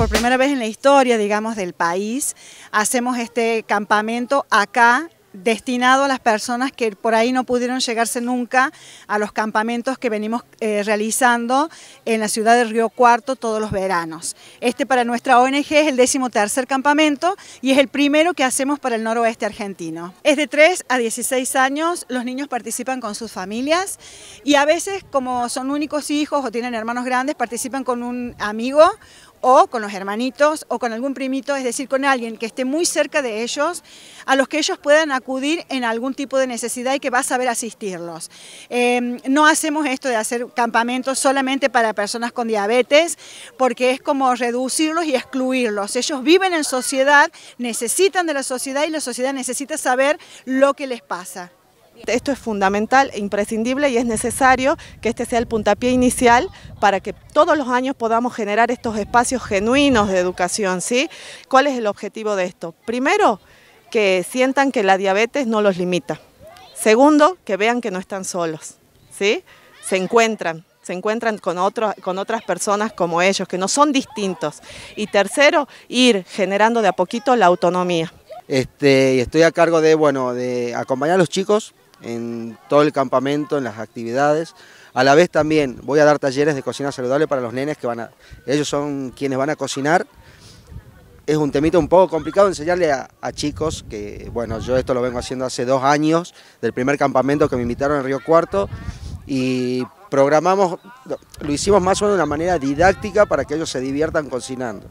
por primera vez en la historia, digamos, del país, hacemos este campamento acá destinado a las personas que por ahí no pudieron llegarse nunca a los campamentos que venimos eh, realizando en la ciudad de Río Cuarto todos los veranos. Este para nuestra ONG es el décimo tercer campamento y es el primero que hacemos para el noroeste argentino. Es de 3 a 16 años, los niños participan con sus familias y a veces como son únicos hijos o tienen hermanos grandes, participan con un amigo o con los hermanitos o con algún primito, es decir, con alguien que esté muy cerca de ellos, a los que ellos puedan acudir en algún tipo de necesidad y que va a saber asistirlos. Em, no hacemos esto de hacer campamentos solamente para personas con diabetes, porque es como reducirlos y excluirlos. Ellos viven en sociedad, necesitan de la sociedad y la sociedad necesita saber lo que les pasa. Esto es fundamental, e imprescindible y es necesario que este sea el puntapié inicial para que todos los años podamos generar estos espacios genuinos de educación. ¿sí? ¿Cuál es el objetivo de esto? Primero, que sientan que la diabetes no los limita. Segundo, que vean que no están solos. ¿sí? Se encuentran, se encuentran con, otros, con otras personas como ellos, que no son distintos. Y tercero, ir generando de a poquito la autonomía. Este, estoy a cargo de, bueno, de acompañar a los chicos en todo el campamento, en las actividades. A la vez también voy a dar talleres de cocina saludable para los nenes que van a, ellos son quienes van a cocinar. Es un temito un poco complicado enseñarle a, a chicos que, bueno, yo esto lo vengo haciendo hace dos años, del primer campamento que me invitaron en Río Cuarto, y programamos, lo hicimos más o menos de una manera didáctica para que ellos se diviertan cocinando.